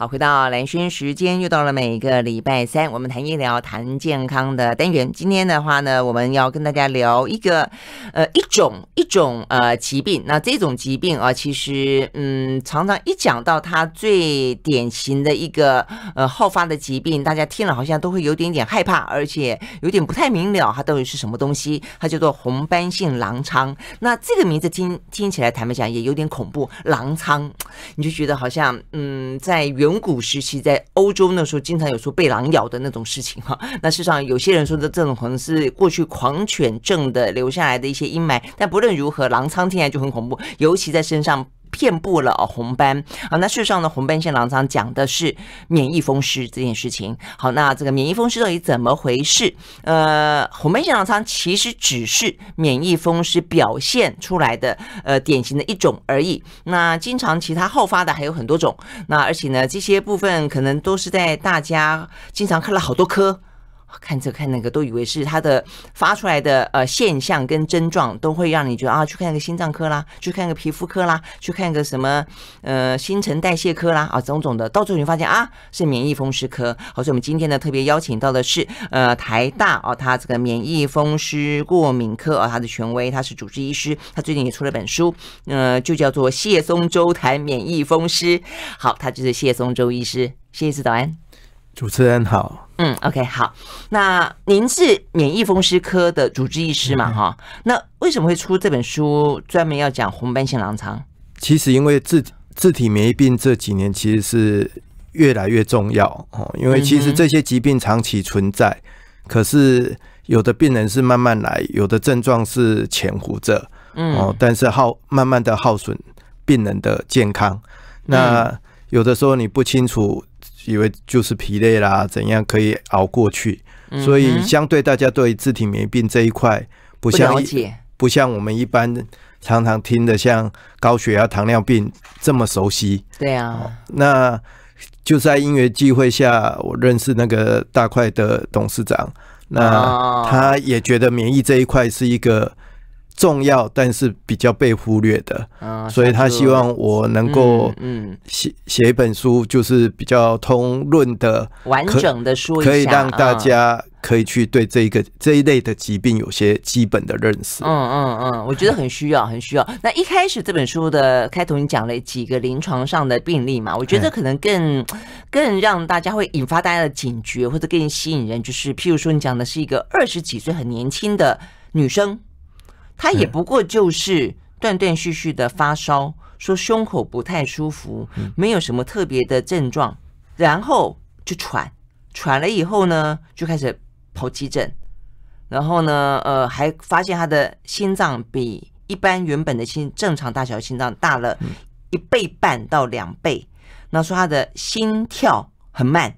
好，回到蓝轩时间，又到了每个礼拜三，我们谈医疗、谈健康的单元。今天的话呢，我们要跟大家聊一个，呃，一种一种呃疾病。那这种疾病啊，其实，嗯，常常一讲到它最典型的一个呃好发的疾病，大家听了好像都会有点点害怕，而且有点不太明了它到底是什么东西。它叫做红斑性狼疮。那这个名字听听起来，坦白讲也有点恐怖。狼疮，你就觉得好像，嗯，在有。远古时期，在欧洲那时候，经常有说被狼咬的那种事情哈。那事实上，有些人说的这种可能是过去狂犬症的留下来的一些阴霾。但不论如何，狼疮听起来就很恐怖，尤其在身上。遍布了红斑，好，那事实上呢，红斑性狼疮讲的是免疫风湿这件事情。好，那这个免疫风湿到底怎么回事？呃，红斑性狼疮其实只是免疫风湿表现出来的呃典型的一种而已。那经常其他后发的还有很多种。那而且呢，这些部分可能都是在大家经常看了好多科。看这看那个，都以为是他的发出来的呃现象跟症状，都会让你觉得啊，去看个心脏科啦，去看个皮肤科啦，去看个什么呃新陈代谢科啦啊，种种的，到最后你发现啊，是免疫风湿科。好，所以我们今天呢特别邀请到的是呃台大哦，他这个免疫风湿过敏科哦，他的权威，他是主治医师，他最近也出了本书，呃，就叫做谢松洲谈免疫风湿。好，他就是谢松洲医师，谢谢指导安，主持人好。嗯，OK，好。那您是免疫风湿科的主治医师嘛？哈，那为什么会出这本书，专门要讲红斑性狼疮？其实因为自自体免疫病这几年其实是越来越重要哦，因为其实这些疾病长期存在，可是有的病人是慢慢来，有的症状是潜伏着，嗯，哦，但是耗慢慢的耗损病人的健康。那有的时候你不清楚。以为就是疲累啦，怎样可以熬过去？所以相对大家对自体免疫病这一块，不像不像我们一般常常听的像高血压、糖尿病这么熟悉。对啊，那就在音乐机会下，我认识那个大块的董事长，那他也觉得免疫这一块是一个。重要，但是比较被忽略的，所以他希望我能够写写一本书，就是比较通论的、完整的说，可以让大家可以去对这一个这一类的疾病有些基本的认识。嗯嗯嗯，我觉得很需要，很需要。那一开始这本书的开头，你讲了几个临床上的病例嘛？我觉得可能更更让大家会引发大家的警觉，或者更吸引人，就是譬如说，你讲的是一个二十几岁很年轻的女生。他也不过就是断断续续的发烧，说胸口不太舒服，没有什么特别的症状，然后就喘，喘了以后呢，就开始跑急诊，然后呢，呃，还发现他的心脏比一般原本的心正常大小心脏大了一倍半到两倍，那说他的心跳很慢，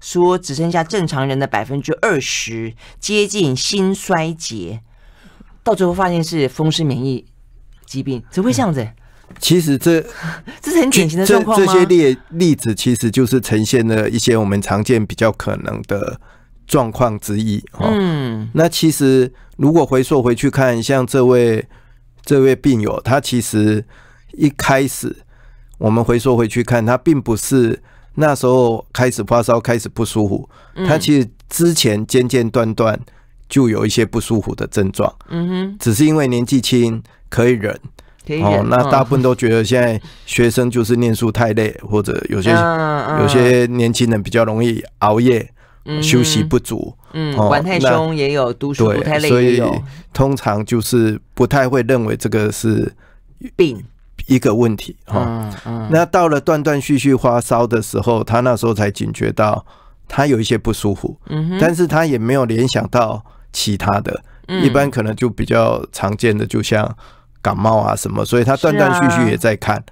说只剩下正常人的百分之二十，接近心衰竭。到最后发现是风湿免疫疾病，怎会这样子？其实这 这是很典型的状况这些例例子其实就是呈现了一些我们常见比较可能的状况之一。嗯，那其实如果回溯回去看，像这位这位病友，他其实一开始我们回溯回去看，他并不是那时候开始发烧开始不舒服，他其实之前间间断断。就有一些不舒服的症状，嗯哼，只是因为年纪轻可以忍，哦，那大部分都觉得现在学生就是念书太累，或者有些有些年轻人比较容易熬夜，休息不足，嗯，玩太凶也有读书太累，所以通常就是不太会认为这个是病一个问题，哈，嗯。那到了断断续续发烧的时候，他那时候才警觉到。他有一些不舒服，嗯，但是他也没有联想到其他的，一般可能就比较常见的，就像感冒啊什么，所以他断断续续也在看，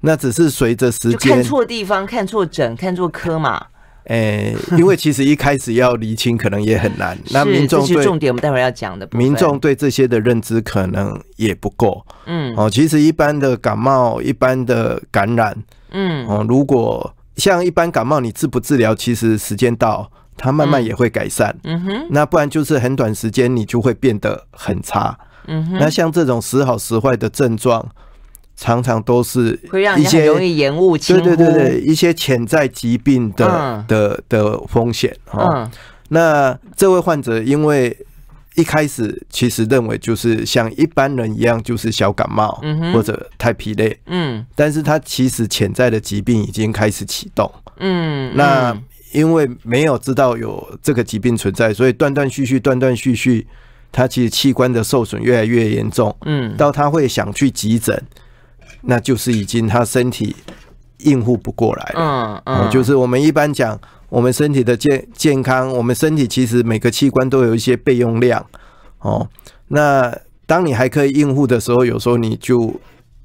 那只是随着时间看错地方、看错诊、看错科嘛。诶，因为其实一开始要厘清，可能也很难。那民众对重点，我们待会要讲的，民众对这些的认知可能也不够。嗯，哦，其实一般的感冒、一般的感染，嗯，哦，如果。像一般感冒，你治不治疗，其实时间到，它慢慢也会改善。嗯哼，那不然就是很短时间，你就会变得很差。嗯哼，那像这种时好时坏的症状，常常都是会让一些容易延误，对对对对，一些潜在疾病的的的风险。嗯，那这位患者因为。一开始其实认为就是像一般人一样，就是小感冒或者太疲累。嗯，但是他其实潜在的疾病已经开始启动。嗯，那因为没有知道有这个疾病存在，所以断断续续、断断续续，他其实器官的受损越来越严重。嗯，到他会想去急诊，那就是已经他身体应付不过来了。嗯嗯，就是我们一般讲。我们身体的健健康，我们身体其实每个器官都有一些备用量，哦，那当你还可以应付的时候，有时候你就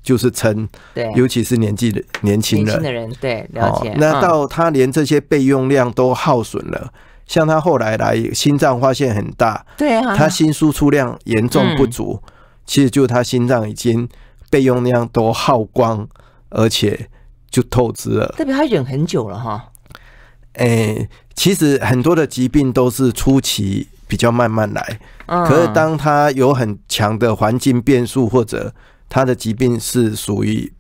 就是撑，对，尤其是年纪的年轻人，年轻的人对，了解。那到他连这些备用量都耗损了，像他后来来心脏发现很大，对啊，他心输出量严重不足，其实就是他心脏已经备用量都耗光，而且就透支了。特别他忍很久了哈。哎，其实很多的疾病都是初期比较慢慢来，可是当他有很强的环境变数，或者他的疾病是属于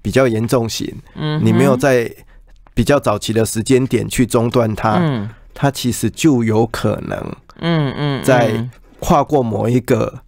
比较严重型，嗯，你没有在比较早期的时间点去中断它，嗯，它其实就有可能，嗯嗯，在跨过某一个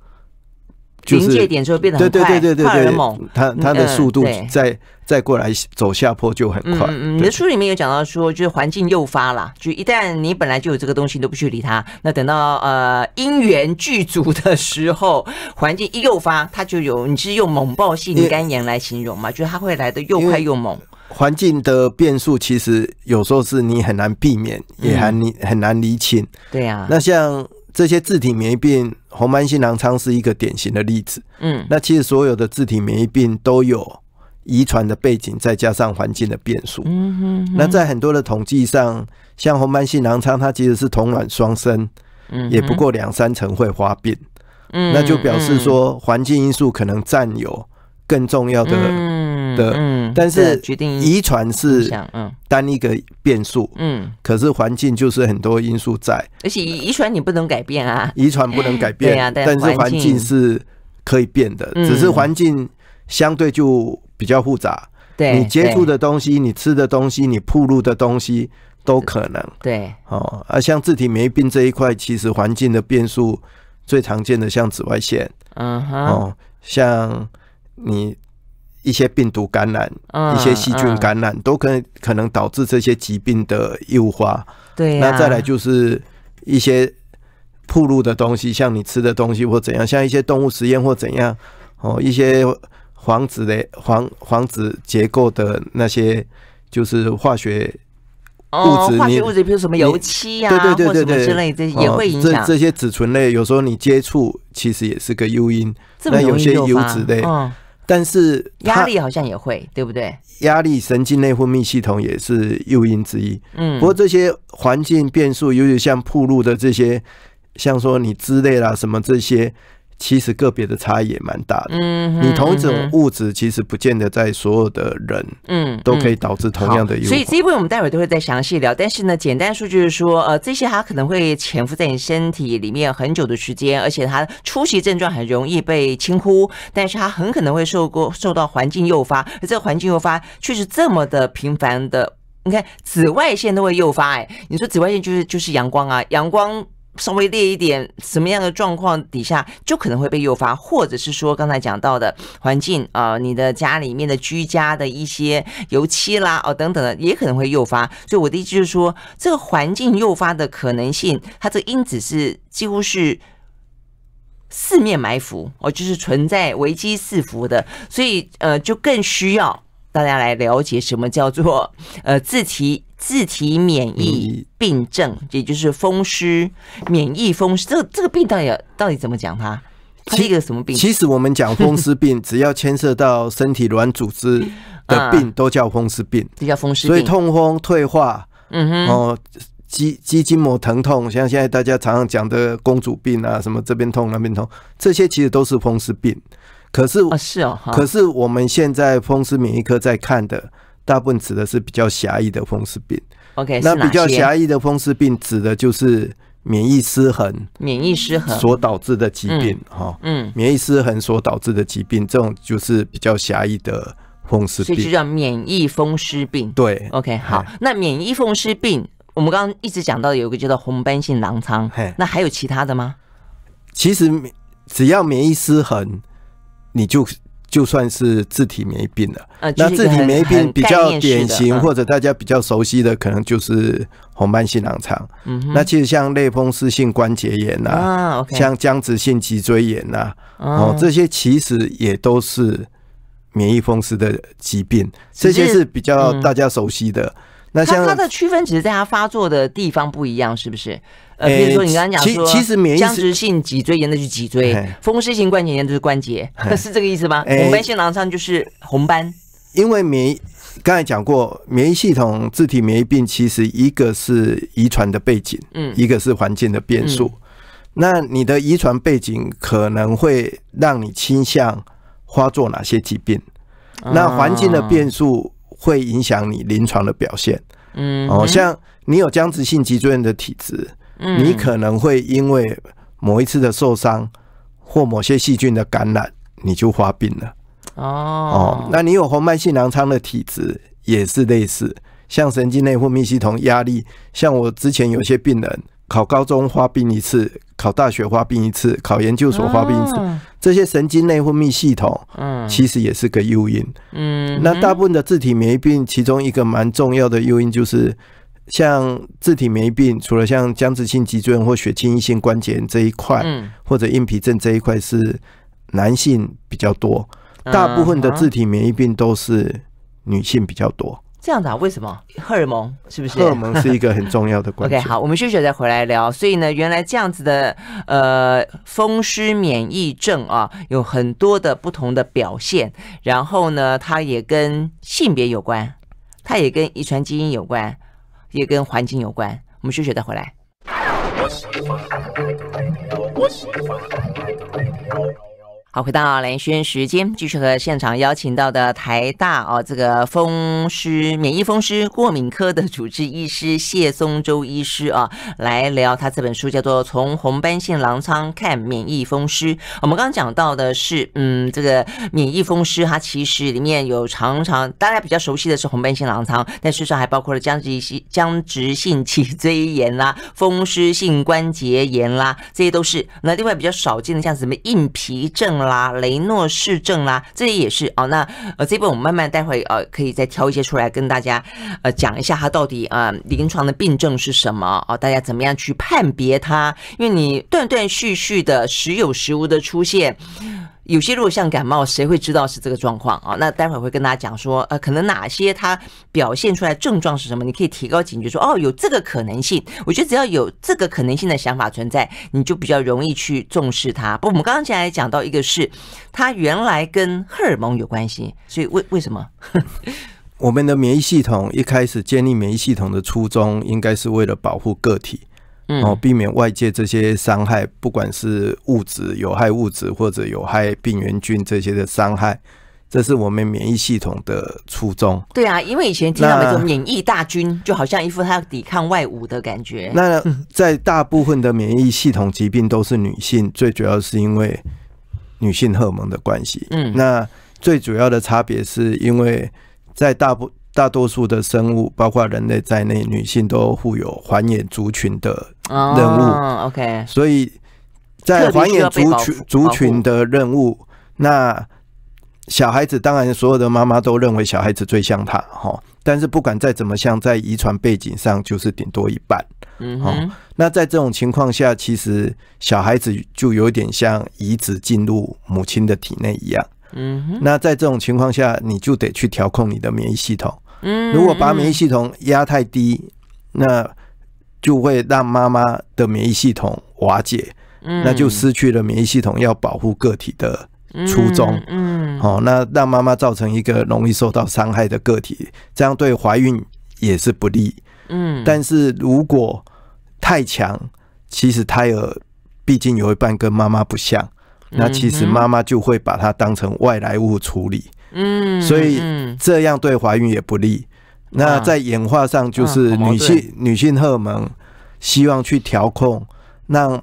临界点变得很快，对对对对对，它它的速度在。再过来走下坡就很快。你的书里面有讲到说，就是环境诱发啦，就一旦你本来就有这个东西，你都不去理它，那等到呃因缘具足的时候，环境一诱发，它就有。你是用猛暴性肝炎来形容嘛？就是它会来的又快又猛。环境的变数其实有时候是你很难避免，也难你很难理清。对啊。那像这些自体免疫病，红斑性狼疮是一个典型的例子。嗯。那其实所有的自体免疫病都有。遗传的背景再加上环境的变数，嗯哼，那在很多的统计上，像红斑性狼疮，它其实是同卵双生，嗯，也不过两三成会发病，嗯，那就表示说环境因素可能占有更重要的的，但是遗传是嗯单一个变数，嗯，可是环境就是很多因素在，而且遗传你不能改变啊，遗传不能改变，但是环境是可以变的，只是环境相对就。比较复杂，你接触的东西、你吃的东西、你铺露的东西都可能。对，哦，啊，像自体免疫病这一块，其实环境的变数最常见的像紫外线，嗯哼，哦，像你一些病毒感染、一些细菌感染，都可可能导致这些疾病的诱发。对那再来就是一些铺露的东西，像你吃的东西或怎样，像一些动物实验或怎样，哦，一些。黄子的黄黄子结构的那些，就是化学物质，你化学物质，比如什么油漆呀，对对对对对之类，这也会影响。这这些脂醇类，有时候你接触其实也是个诱因。那有些油脂类，但是压力好像也会，对不对？压力、神经内分泌系统也是诱因之一。嗯，不过这些环境变数，尤其像铺路的这些，像说你之类啦什么这些。其实个别的差异也蛮大的，嗯，你同一种物质其实不见得在所有的人都可以导致同样的。所以，这一部分我们待会都会再详细聊。但是呢，简单说就是说，呃，这些它可能会潜伏在你身体里面很久的时间，而且它初期症状很容易被轻忽，但是它很可能会受过受到环境诱发。这个环境诱发确实这么的频繁的，你看紫外线都会诱发。哎，你说紫外线就是就是阳光啊，阳光。稍微列一点，什么样的状况底下就可能会被诱发，或者是说刚才讲到的环境啊，你的家里面的居家的一些油漆啦哦等等的，也可能会诱发。所以我的意思就是说，这个环境诱发的可能性，它这因子是几乎是四面埋伏哦，就是存在危机四伏的，所以呃就更需要。大家来了解什么叫做呃自体自体免疫病症，也就是风湿免疫风湿，这个这个病到底到底怎么讲它？它一个什么病？其实我们讲风湿病，只要牵涉到身体软组织的病，都叫风湿病，都叫风湿。所以痛风、退化，嗯哼，哦，肌肌筋膜疼痛，像现在大家常常讲的公主病啊，什么这边痛那边痛，这些其实都是风湿病。可是啊，是哦。可是我们现在风湿免疫科在看的，大部分指的是比较狭义的风湿病。OK，那比较狭义的风湿病指的就是免疫失衡，免疫失衡所导致的疾病，哈。嗯，免疫失衡所导致的疾病，这种就是比较狭义的风湿病，所以就叫免疫风湿病。对。OK，好。那免疫风湿病，我们刚刚一直讲到有一个叫做红斑性狼疮，那还有其他的吗？其实只要免疫失衡。你就就算是自体免疫病了。呃，那自体免疫病比较典型或者大家比较熟悉的，可能就是红斑性囊疮。嗯，那其实像类风湿性关节炎呐，像僵直性脊椎炎呐，哦，这些其实也都是免疫风湿的疾病。这些是比较大家熟悉的。那它的区分只是在它发作的地方不一样，是不是？呃，比如说你刚刚讲说，其实免疫僵直性脊椎炎的是脊椎，风湿性关节炎就是关节，是这个意思吗？红斑性狼疮就是红斑。因为免疫刚才讲过，免疫系统自体免疫病其实一个是遗传的背景，嗯，一个是环境的变数。那你的遗传背景可能会让你倾向发作哪些疾病？那环境的变数。会影响你临床的表现，嗯，哦，像你有僵直性脊椎炎的体质，你可能会因为某一次的受伤或某些细菌的感染，你就发病了。哦，哦，那你有红斑性狼疮的体质也是类似，像神经内分泌系统压力，像我之前有些病人。考高中发病一次，考大学发病一次，考研究所发病一次，这些神经内分泌系统，嗯，其实也是个诱因，嗯，那大部分的自体免疫病，其中一个蛮重要的诱因就是，像自体免疫病，除了像僵直性脊椎或血清性关节这一块，或者硬皮症这一块是男性比较多，大部分的自体免疫病都是女性比较多。这样的啊？为什么？荷尔蒙是不是？荷尔蒙是一个很重要的关键。OK，好，我们休学再回来聊。所以呢，原来这样子的呃风湿免疫症啊，有很多的不同的表现。然后呢，它也跟性别有关，它也跟遗传基因有关，也跟环境有关。我们休学再回来。好，回到蓝轩时间，继续和现场邀请到的台大哦，这个风湿免疫风湿过敏科的主治医师谢松洲医师啊，来聊他这本书，叫做《从红斑性狼疮看免疫风湿》。我们刚刚讲到的是，嗯，这个免疫风湿它其实里面有常常大家比较熟悉的是红斑性狼疮，但事实上还包括了僵直性僵直性脊椎炎啦、风湿性关节炎啦，这些都是。那另外比较少见的，像什么硬皮症啊。啦，雷诺氏症啦，这里也是哦。那呃，这本我们慢慢待会儿呃，可以再挑一些出来跟大家呃讲一下，它到底啊临床的病症是什么哦？大家怎么样去判别它？因为你断断续续的，时有时无的出现。有些如果像感冒，谁会知道是这个状况啊？那待会儿会跟大家讲说，呃，可能哪些它表现出来症状是什么，你可以提高警觉，说哦，有这个可能性。我觉得只要有这个可能性的想法存在，你就比较容易去重视它。不，我们刚刚来讲到一个，是它原来跟荷尔蒙有关系，所以为为什么？我们的免疫系统一开始建立免疫系统的初衷，应该是为了保护个体。哦，避免外界这些伤害，不管是物质、有害物质或者有害病原菌这些的伤害，这是我们免疫系统的初衷。对啊，因为以前听到那种免疫大军，就好像一副他要抵抗外物的感觉。那在大部分的免疫系统疾病都是女性，最主要是因为女性荷尔蒙的关系。嗯，那最主要的差别是因为在大部。大多数的生物，包括人类在内，女性都负有繁衍族群的任务。OK，所以在繁衍族群族群的任务，那小孩子当然所有的妈妈都认为小孩子最像他哈，但是不管再怎么像，在遗传背景上就是顶多一半。嗯哼，那在这种情况下，其实小孩子就有点像移植进入母亲的体内一样。嗯哼，那在这种情况下，你就得去调控你的免疫系统。嗯，如果把免疫系统压太低，那就会让妈妈的免疫系统瓦解，那就失去了免疫系统要保护个体的初衷。嗯，好，那让妈妈造成一个容易受到伤害的个体，这样对怀孕也是不利。嗯，但是如果太强，其实胎儿毕竟有一半跟妈妈不像，那其实妈妈就会把它当成外来物处理。嗯，所以这样对怀孕也不利。那在演化上，就是女性女性荷尔蒙希望去调控，让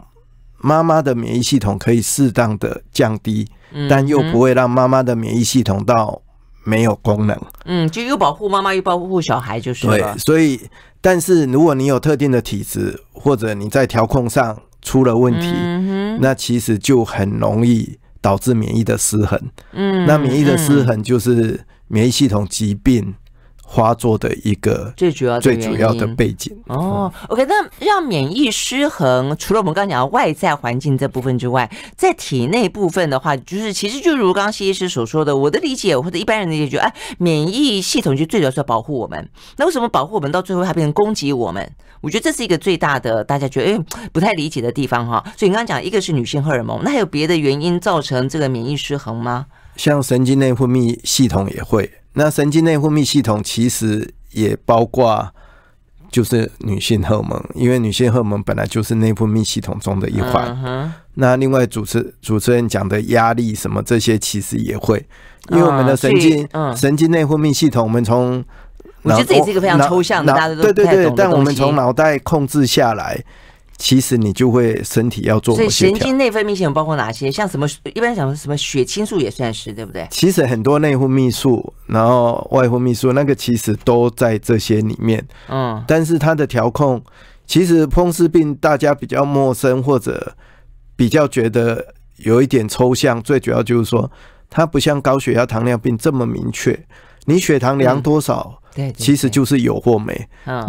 妈妈的免疫系统可以适当的降低，但又不会让妈妈的免疫系统到没有功能。嗯，就又保护妈妈，又保护小孩，就是对。所以，但是如果你有特定的体质，或者你在调控上出了问题，那其实就很容易。导致免疫的失衡，嗯，那免疫的失衡就是免疫系统疾病。花作的一个最主要、最主要的背景哦。OK，那让免疫失衡，除了我们刚刚讲的外在环境这部分之外，在体内部分的话，就是其实就如刚刚谢医师所说的，我的理解或者一般人的理解，就，哎，免疫系统就最主要是要保护我们。那为什么保护我们到最后还变成攻击我们？我觉得这是一个最大的大家觉得哎不太理解的地方哈。所以你刚刚讲，一个是女性荷尔蒙，那还有别的原因造成这个免疫失衡吗？像神经内分泌系统也会，那神经内分泌系统其实也包括，就是女性荷尔蒙，因为女性荷尔蒙本来就是内分泌系统中的一环。那另外主持主持人讲的压力什么这些其实也会，因为我们的神经神经内分泌系统，我们从我觉得这是一个非常抽象的，大家都但我们从脑袋控制下来。其实你就会身体要做，所以神经内分泌系统包括哪些？像什么一般讲什么血清素也算是对不对？其实很多内分泌素，然后外分泌素那个其实都在这些里面。嗯，但是它的调控其实风湿病大家比较陌生，或者比较觉得有一点抽象。最主要就是说，它不像高血压、糖尿病这么明确，你血糖量多少，对，其实就是有或没；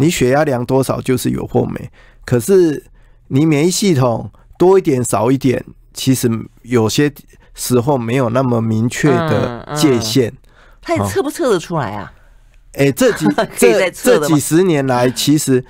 你血压量多少就是有或没。可是你免疫系统多一点少一点，其实有些时候没有那么明确的界限。他也测不测得出来啊？哎，这几 这这几十年来，其实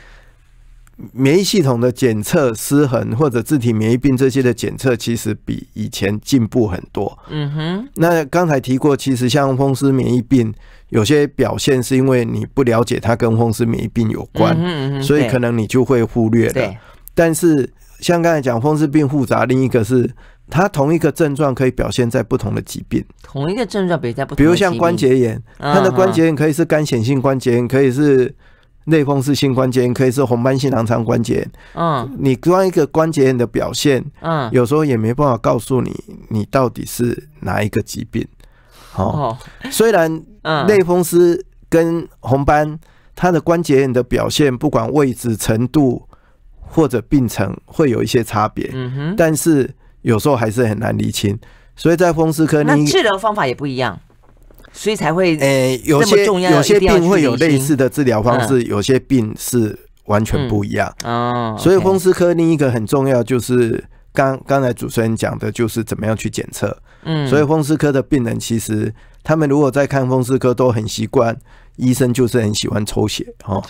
免疫系统的检测失衡或者自体免疫病这些的检测，其实比以前进步很多。嗯哼。那刚才提过，其实像风湿免疫病，有些表现是因为你不了解它跟风湿免疫病有关，所以可能你就会忽略的。但是像刚才讲，风湿病复杂。另一个是，它同一个症状可以表现在不同的疾病。同一个症状表在不比如像关节炎，它的关节炎可以是干性关节炎，可以是类风湿性关节炎，可以是红斑性狼疮关节。嗯，你光一个关节炎的表现，嗯，有时候也没办法告诉你你到底是哪一个疾病。好，虽然类风湿跟红斑，它的关节炎的表现不管位置、程度。或者病程会有一些差别，嗯哼，但是有时候还是很难理清，所以在风湿科，那治疗方法也不一样，所以才会诶，有些有些病会有类似的治疗方式，有些病是完全不一样哦。所以风湿科另一个很重要就是刚刚才主持人讲的就是怎么样去检测，嗯，所以风湿科的病人其实他们如果在看风湿科都很习惯，医生就是很喜欢抽血哦。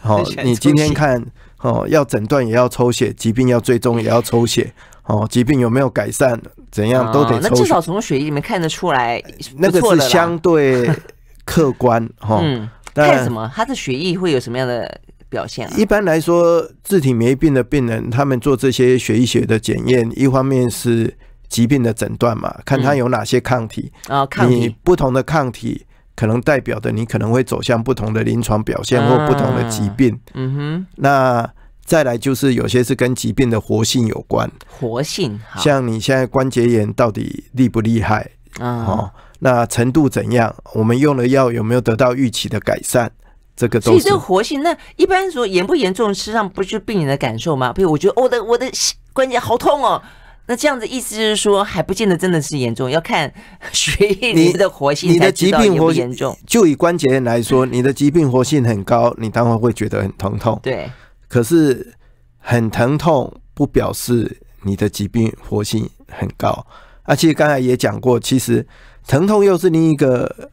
好，你今天看。哦，要诊断也要抽血，疾病要追踪也要抽血。哦，疾病有没有改善，怎样都得抽。那至少从血液里面看得出来。那个是相对 客观哈。嗯。看什么？他的血液会有什么样的表现？一般来说，自体免疫病的病人，他们做这些血液学的检验，一方面是疾病的诊断嘛，看他有哪些抗体啊，你不同的抗体。可能代表的你可能会走向不同的临床表现或不同的疾病。嗯哼，那再来就是有些是跟疾病的活性有关，活性。像你现在关节炎到底厉不厉害？啊，那程度怎样？我们用了药有没有得到预期的改善？这个所以这个活性，那一般说严不严重，实际上不是病人的感受吗？比如我觉得我的我的关节好痛哦。那这样子意思就是说，还不见得真的是严重，要看血 液里的活性，你的疾病活严重。就以关节来说，你的疾病活性很高，你当然会觉得很疼痛。对。可是，很疼痛不表示你的疾病活性很高。而且刚才也讲过，其实疼痛又是另一个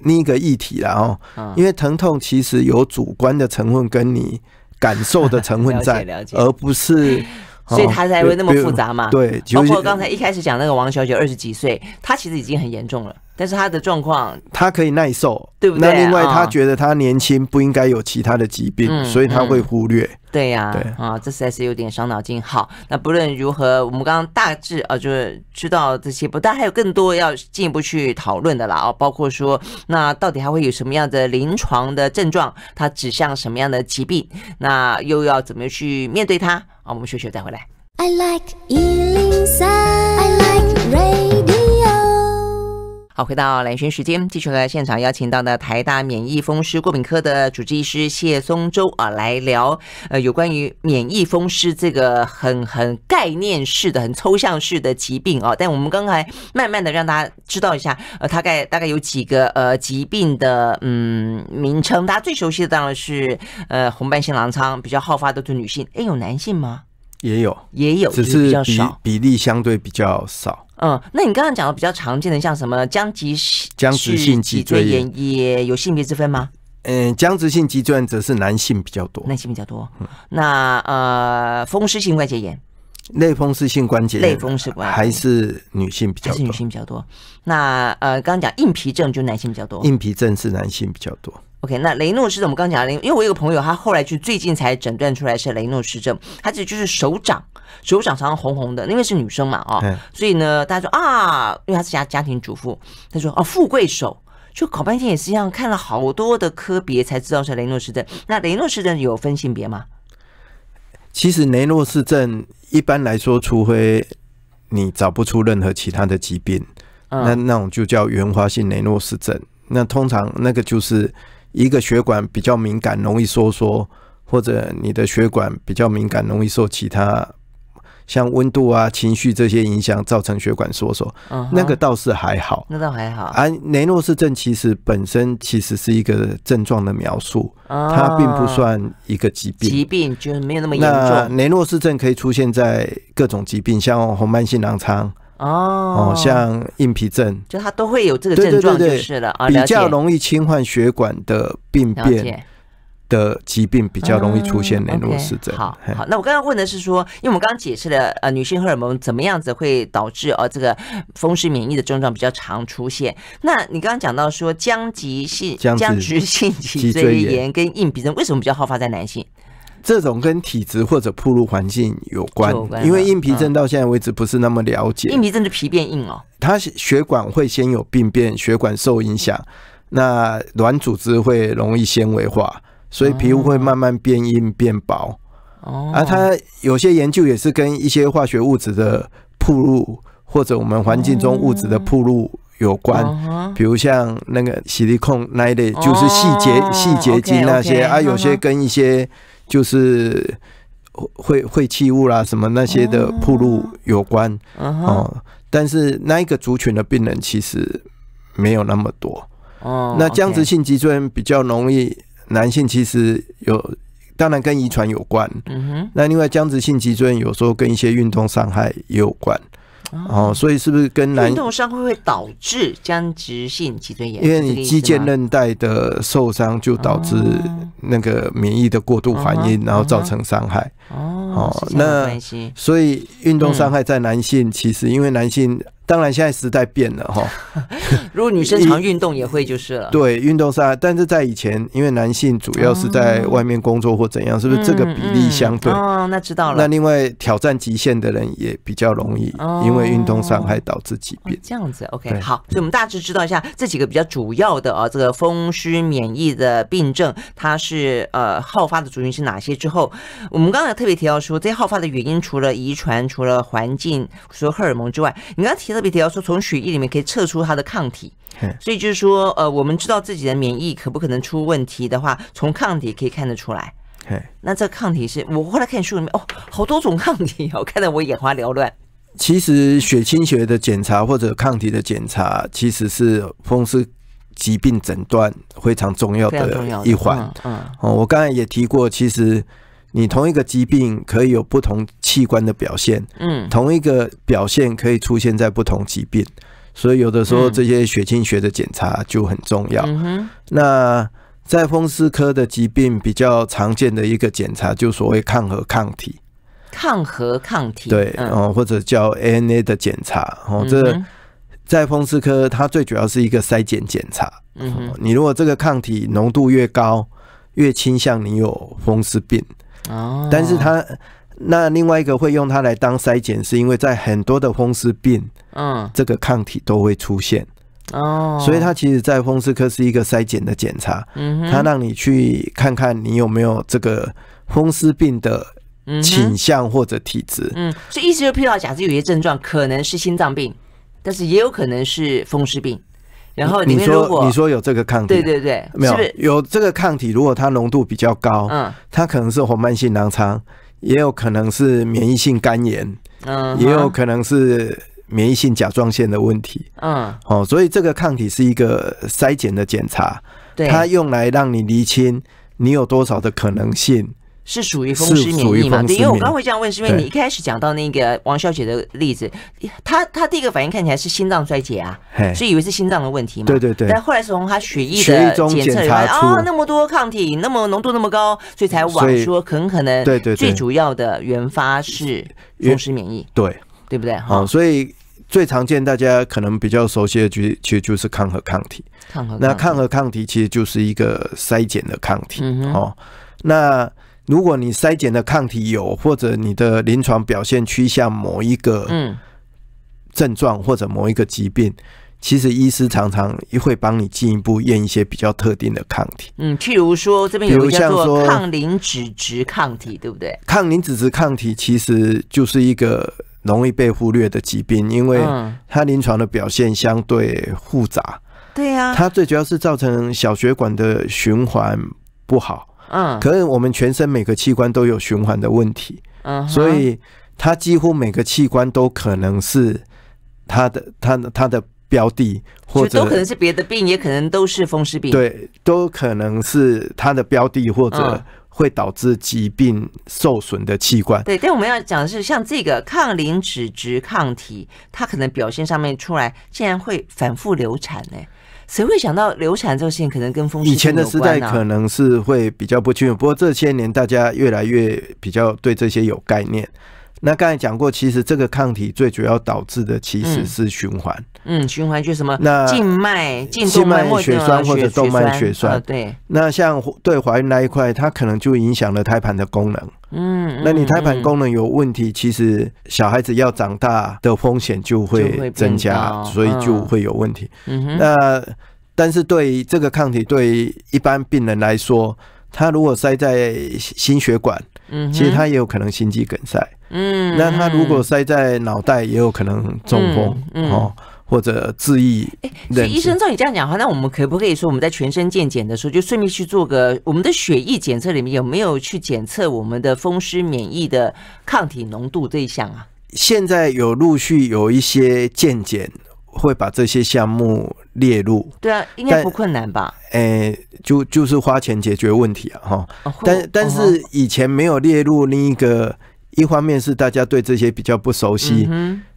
另一个议题了哦。因为疼痛其实有主观的成分跟你感受的成分 在，而不是。所以他才会那么复杂嘛？对，包括刚才一开始讲那个王小姐二十几岁，她其实已经很严重了，但是她的状况她可以耐受，对不对？那另外她觉得她年轻不应该有其他的疾病，所以她会忽略。对呀，对啊，这实在是有点伤脑筋。好，那不论如何，我们刚刚大致啊，就是知道这些，不但还有更多要进一步去讨论的啦。哦，包括说那到底还会有什么样的临床的症状，它指向什么样的疾病？那又要怎么去面对它？I like 103. I like radio. 好，回到蓝轩时间，继续来现场邀请到的台大免疫风湿过敏科的主治医师谢松洲啊，来聊呃有关于免疫风湿这个很很概念式的、很抽象式的疾病啊。但我们刚才慢慢的让大家知道一下，呃，大概大概有几个呃疾病的嗯名称，大家最熟悉的当然是呃红斑性狼疮，比较好发的是女性。哎，有男性吗？也有，也有，只是比比例相对比较少。嗯，那你刚刚讲的比较常见的，像什么僵直性、僵直性脊椎炎，也有性别之分吗？嗯，僵直性脊椎炎则是男性比较多。男性比较多。那呃，风湿性关节炎，类风湿性关节，类风湿关还是女性比较？还是女性比较多。那呃，刚刚讲硬皮症就男性比较多。硬皮症是男性比较多。OK，那雷诺氏症我们刚讲了，因为，我有个朋友，他后来就最近才诊断出来是雷诺氏症，他其实就是手掌，手掌常常红红的，因为是女生嘛，啊，所以呢，大家说啊，因为她是家家庭主妇，他说哦，富贵手，就搞半天也是一样，看了好多的科别才知道是雷诺氏症。那雷诺氏症有分性别吗？其实雷诺氏症一般来说，除非你找不出任何其他的疾病，那那种就叫原发性雷诺氏症。那通常那个就是。一个血管比较敏感，容易收缩，或者你的血管比较敏感，容易受其他像温度啊、情绪这些影响造成血管收缩，那个倒是还好。那倒还好。而雷诺氏症其实本身其实是一个症状的描述，它并不算一个疾病。疾病就是没有那么严重。那雷诺氏症可以出现在各种疾病，像红斑性狼疮。哦，像硬皮症，就它都会有这个症状，就是了。比较容易侵犯血管的病变的疾病，比较容易出现雷诺氏症。好，好，那我刚刚问的是说，因为我们刚刚解释了呃，女性荷尔蒙怎么样子会导致呃这个风湿免疫的症状比较常出现。那你刚刚讲到说，僵急性、僵直性脊椎炎跟硬皮症为什么比较好发在男性？这种跟体质或者铺露环境有关，因为硬皮症到现在为止不是那么了解。硬皮症的皮变硬哦，它血管会先有病变，血管受影响，那软组织会容易纤维化，所以皮肤会慢慢变硬变薄。哦，而它有些研究也是跟一些化学物质的铺露或者我们环境中物质的铺露有关，比如像那个洗涤控那类，就是细节细节精那些啊，有些跟一些。就是，会会气雾啦，什么那些的铺路有关哦。但是那一个族群的病人其实没有那么多哦。那僵直性脊椎比较容易，男性其实有，当然跟遗传有关。嗯哼。那另外僵直性脊椎有时候跟一些运动伤害也有关。哦，所以是不是跟运动伤会会导致僵直性脊椎炎？因为你肌腱韧带的受伤，就导致那个免疫的过度反应，然后造成伤害。哦，那所以运动伤害在男性，其实因为男性，当然现在时代变了哈。如果女生常运动也会就是了。对，运动伤，害，但是在以前，因为男性主要是在外面工作或怎样，是不是这个比例相对？哦，那知道了。那另外挑战极限的人也比较容易，因为运动伤害导致疾病。这样子，OK，好，所以我们大致知道一下这几个比较主要的啊，这个风湿免疫的病症，它是呃好发的主因是哪些之后，我们刚才。特别提到说，这些好发的原因除了遗传、除了环境、除了荷尔蒙之外，你刚刚提特别提到说，从血液里面可以测出它的抗体，所以就是说，呃，我们知道自己的免疫可不可能出问题的话，从抗体可以看得出来。那这抗体是我后来看书里面，哦，好多种抗体哦，看得我眼花缭乱。其实血清学的检查或者抗体的检查，其实是风湿疾病诊断非常重要的一环。嗯，哦，我刚才也提过，其实。你同一个疾病可以有不同器官的表现，嗯，同一个表现可以出现在不同疾病，所以有的时候这些血清学的检查就很重要。那在风湿科的疾病比较常见的一个检查，就所谓抗核抗体，抗核抗体，对，哦，或者叫 ANA 的检查。哦，这在风湿科它最主要是一个筛检检查。嗯，你如果这个抗体浓度越高，越倾向你有风湿病。哦，但是它那另外一个会用它来当筛检，是因为在很多的风湿病，嗯，这个抗体都会出现，哦，所以它其实，在风湿科是一个筛检的检查，嗯，它让你去看看你有没有这个风湿病的倾向或者体质，嗯，所以意思就疲到，假肢有些症状可能是心脏病，但是也有可能是风湿病。然后你说你说有这个抗体，对对对，没有有这个抗体，如果它浓度比较高，嗯，它可能是红慢性囊腔，也有可能是免疫性肝炎，嗯，也有可能是免疫性甲状腺的问题，嗯，哦，所以这个抗体是一个筛检的检查，对，它用来让你厘清你有多少的可能性。是属于风湿免疫嘛？对，我刚会这样问，是因为你一开始讲到那个王小姐的例子，她她第一个反应看起来是心脏衰竭啊，所以以为是心脏的问题嘛。对对对。但后来从她血液的检测出来啊，那么多抗体，那么浓度那么高，所以才往说很可能对对最主要的原发是风湿免疫，对对不对？哈，所以最常见大家可能比较熟悉的，其实其实就是抗核抗体。抗核那抗核抗体其实就是一个筛检的抗体，哦，那。如果你筛检的抗体有，或者你的临床表现趋向某一个症状或者某一个疾病，其实医师常常会帮你进一步验一些比较特定的抗体。嗯，譬如说这边有一叫做抗磷脂质抗体，对不对？抗磷脂质抗体其实就是一个容易被忽略的疾病，因为它临床的表现相对复杂。对呀，它最主要是造成小血管的循环不好。嗯，可是我们全身每个器官都有循环的问题，嗯，所以它几乎每个器官都可能是它的、它的、它的标的，或者都可能是别的病，也可能都是风湿病。对，都可能是它的标的，或者会导致疾病受损的器官。对，但我们要讲的是，像这个抗磷脂质抗体，它可能表现上面出来，竟然会反复流产呢。谁会想到流产这个事情可能跟风险以前的时代可能是会比较不清楚，不过这些年大家越来越比较对这些有概念。那刚才讲过，其实这个抗体最主要导致的其实是循环。嗯，循环就什么？那静脉、静脉血栓或者动脉血栓。对。那像对怀孕那一块，它可能就影响了胎盘的功能。嗯。那你胎盘功能有问题，其实小孩子要长大的风险就会增加，所以就会有问题。嗯哼。那但是对这个抗体，对一般病人来说，他如果塞在心血管。嗯，其实他也有可能心肌梗塞。嗯，那他如果塞在脑袋，也有可能中风哦，或者致意。对，医生照你这样讲的话，那我们可不可以说我们在全身健检的时候，就顺便去做个我们的血液检测里面有没有去检测我们的风湿免疫的抗体浓度这一项啊？现在有陆续有一些健检。会把这些项目列入，对啊，应该不困难吧？诶，就就是花钱解决问题啊，哈。但但是以前没有列入另一个，一方面是大家对这些比较不熟悉，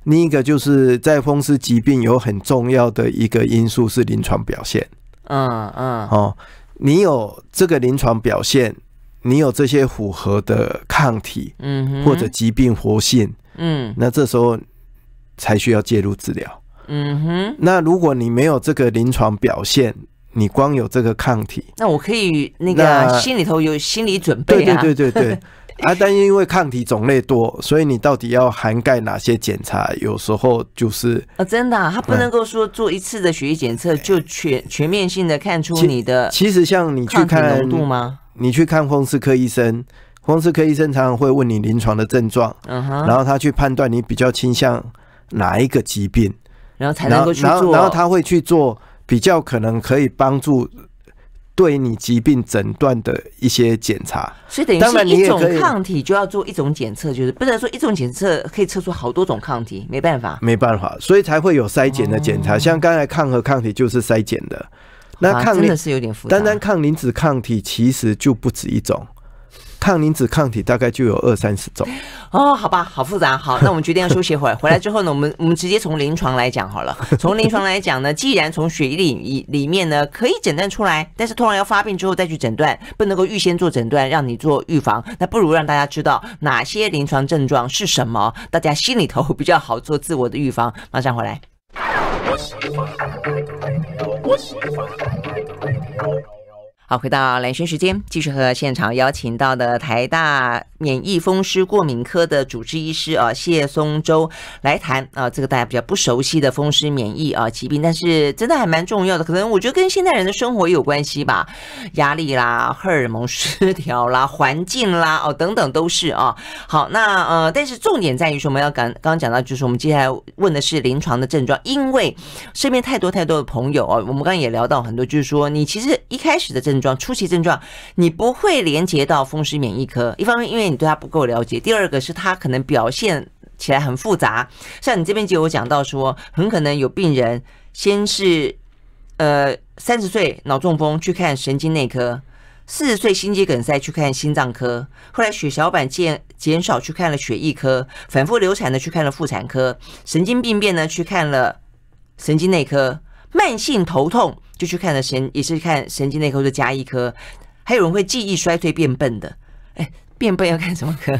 另一个就是在风湿疾病有很重要的一个因素是临床表现。嗯嗯哦，你有这个临床表现，你有这些符合的抗体，嗯，或者疾病活性，嗯，那这时候才需要介入治疗。嗯哼，那如果你没有这个临床表现，你光有这个抗体，那我可以那个心里头有心理准备。对对对对对，啊，但因为抗体种类多，所以你到底要涵盖哪些检查？有时候就是啊，真的，他不能够说做一次的血液检测就全全面性的看出你的。其实像你去看浓度吗？你去看风湿科医生，风湿科医生常常会问你临床的症状，然后他去判断你比较倾向哪一个疾病。然后才能够去，然后然后他会去做比较可能可以帮助对你疾病诊断的一些检查。所以，当然你一种抗体就要做一种检测，就是不能说一种检测可以测出好多种抗体，没办法，没办法，所以才会有筛检的检查。像刚才抗核抗体就是筛检的，那抗真的是有点复杂。单单抗磷脂抗体其实就不止一种。抗磷脂抗体大概就有二三十种哦，好吧，好复杂。好，那我们决定要休息会，儿。回来之后呢，我们我们直接从临床来讲好了。从临床来讲呢，既然从血液里里面呢可以诊断出来，但是突然要发病之后再去诊断，不能够预先做诊断让你做预防，那不如让大家知道哪些临床症状是什么，大家心里头比较好做自我的预防。马上回来。好，回到蓝轩时间，继续和现场邀请到的台大免疫风湿过敏科的主治医师啊谢松洲来谈啊，这个大家比较不熟悉的风湿免疫啊疾病，但是真的还蛮重要的，可能我觉得跟现代人的生活也有关系吧，压力啦、荷尔蒙失调啦、环境啦哦等等都是啊。好，那呃，但是重点在于说我们要讲刚刚讲到，就是我们接下来问的是临床的症状，因为身边太多太多的朋友啊，我们刚刚也聊到很多，就是说你其实一开始的症。初期症状，你不会连接到风湿免疫科。一方面，因为你对它不够了解；第二个是他可能表现起来很复杂。像你这边就有讲到说，很可能有病人先是，呃，三十岁脑中风去看神经内科，四十岁心肌梗塞去看心脏科，后来血小板减减少去看了血液科，反复流产的去看了妇产科，神经病变呢去看了神经内科，慢性头痛。就去看了神，也是看神经内科就加医科，还有人会记忆衰退变笨的，哎，变笨要看什么科？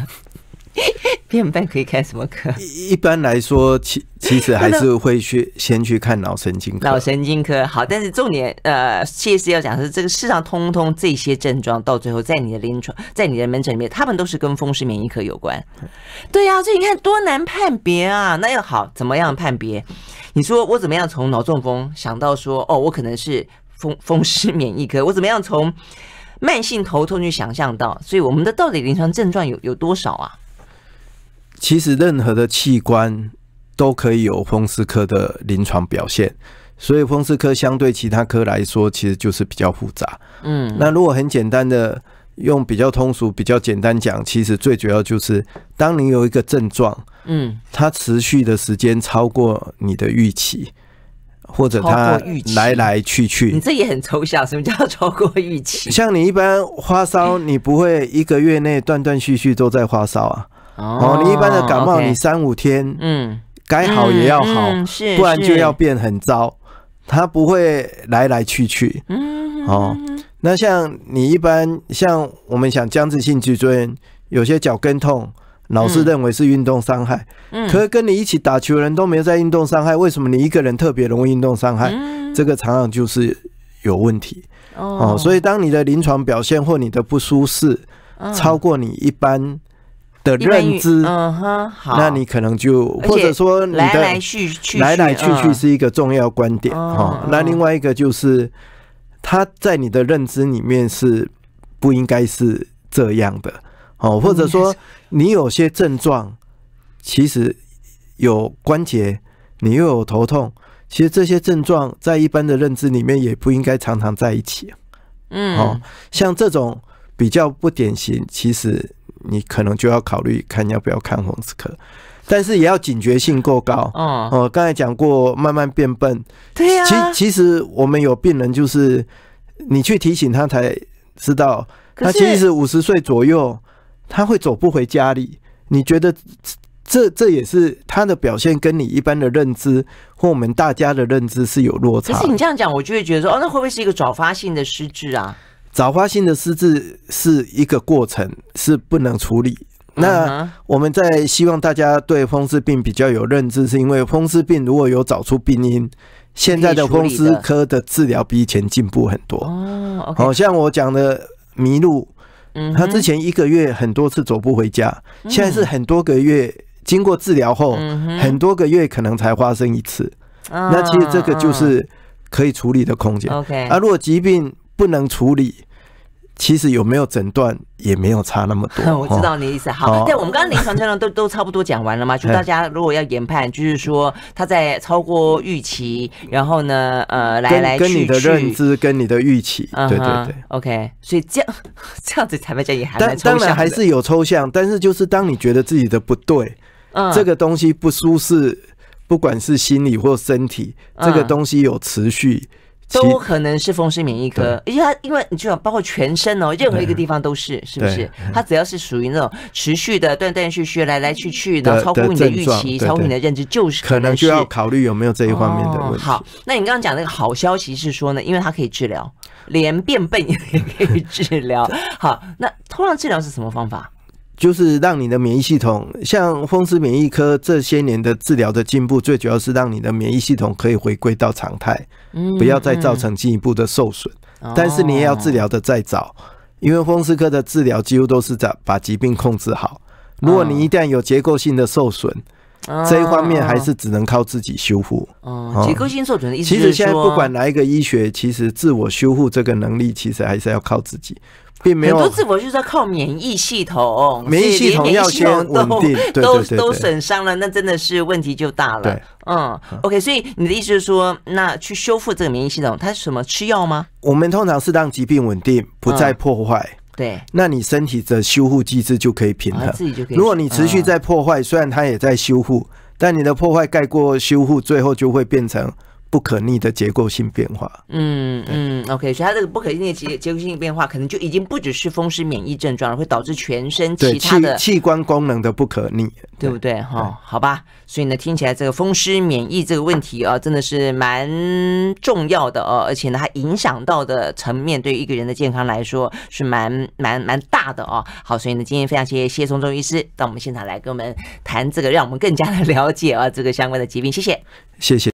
变 笨可以开什么科？一般来说，其其实还是 会去先去看脑神经科。脑神经科好，但是重点呃，谢实要讲是这个世上通通这些症状，到最后在你的临床，在你的门诊里面，他们都是跟风湿免疫科有关。对呀，所以你看多难判别啊！那要好怎么样判别？你说我怎么样从脑中风想到说哦，我可能是风 风湿免疫科？我怎么样从慢性头痛去想象到？所以我们的到底临床症状有有多少啊？其实任何的器官都可以有风湿科的临床表现，所以风湿科相对其他科来说，其实就是比较复杂。嗯，那如果很简单的用比较通俗、比较简单讲，其实最主要就是当你有一个症状，嗯，它持续的时间超过你的预期，或者它来来去去，你这也很抽象。什么叫超过预期？像你一般发烧，你不会一个月内断断续续都在发烧啊。哦，你一般的感冒，你三五天，嗯，该好也要好，不然就要变很糟。它不会来来去去，嗯，哦，那像你一般，像我们想僵直性脊椎，有些脚跟痛，老是认为是运动伤害，嗯，可跟你一起打球的人都没有在运动伤害，为什么你一个人特别容易运动伤害？这个常常就是有问题，哦，所以当你的临床表现或你的不舒适超过你一般。的认知，嗯哼，好，那你可能就或者说你的来来去去，来来去去是一个重要观点哈。那另外一个就是，他在你的认知里面是不应该是这样的哦，或者说你有些症状，其实有关节，你又有头痛，其实这些症状在一般的认知里面也不应该常常在一起。嗯，哦，像这种比较不典型，其实。你可能就要考虑看要不要看红子胞，但是也要警觉性够高。嗯，哦，刚才讲过慢慢变笨，对呀。其其实我们有病人，就是你去提醒他才知道，他其实五十岁左右他会走不回家里。你觉得这这这也是他的表现，跟你一般的认知或我们大家的认知是有落差。可是你这样讲，我就会觉得说，哦，那会不会是一个早发性的失智啊？早发性的失智是一个过程，是不能处理。那我们在希望大家对风湿病比较有认知，是因为风湿病如果有找出病因，现在的风湿科的治疗比以前进步很多。哦，好像我讲的迷路，他之前一个月很多次走不回家，现在是很多个月，经过治疗后，很多个月可能才发生一次。那其实这个就是可以处理的空间。OK，啊，如果疾病。不能处理，其实有没有诊断也没有差那么多。我知道你的意思。好，对，我们刚刚临床症状都 都差不多讲完了嘛？就大家如果要研判，就是说他在超过预期，然后呢，呃，来来跟你的认知跟你的预期，对对对，OK。所以这样这样子才会建议还蛮抽象是还是有抽象，但是就是当你觉得自己的不对，这个东西不舒适，不管是心理或身体，这个东西有持续。都可能是风湿免疫科，因为它因为你就包括全身哦，任何一个地方都是，是不是？它只要是属于那种持续的断断续续、来来去去的，超乎你的预期，超乎你的认知，就是可能就要考虑有没有这一方面的问题。好，那你刚刚讲那个好消息是说呢，因为它可以治疗，连变笨也可以治疗。好，那通常治疗是什么方法？就是让你的免疫系统，像风湿免疫科这些年的治疗的进步，最主要是让你的免疫系统可以回归到常态，不要再造成进一步的受损。但是你也要治疗的再早，因为风湿科的治疗几乎都是在把疾病控制好。如果你一旦有结构性的受损，这一方面还是只能靠自己修复。哦，结构性受损的意思。其实现在不管哪一个医学，其实自我修复这个能力，其实还是要靠自己。很多自我就是要靠免疫系统，免疫系统要先稳定，都都损伤了，那真的是问题就大了。嗯，OK，所以你的意思是说，那去修复这个免疫系统，它是什么吃药吗？我们通常是让疾病稳定，不再破坏。对，那你身体的修复机制就可以平衡。自己就可以。如果你持续在破坏，虽然它也在修复，但你的破坏盖过修复，最后就会变成。不可逆的结构性变化。嗯嗯，OK，所以它这个不可逆的结结构性变化，可能就已经不只是风湿免疫症状了，会导致全身其他的器官功能的不可逆，对不对？哈，好吧。所以呢，听起来这个风湿免疫这个问题啊，真的是蛮重要的哦，而且呢，它影响到的层面，对于一个人的健康来说是蛮蛮蛮大的哦。好，所以呢，今天非常谢谢谢松中医师到我们现场来跟我们谈这个，让我们更加的了解啊，这个相关的疾病。谢谢，谢谢。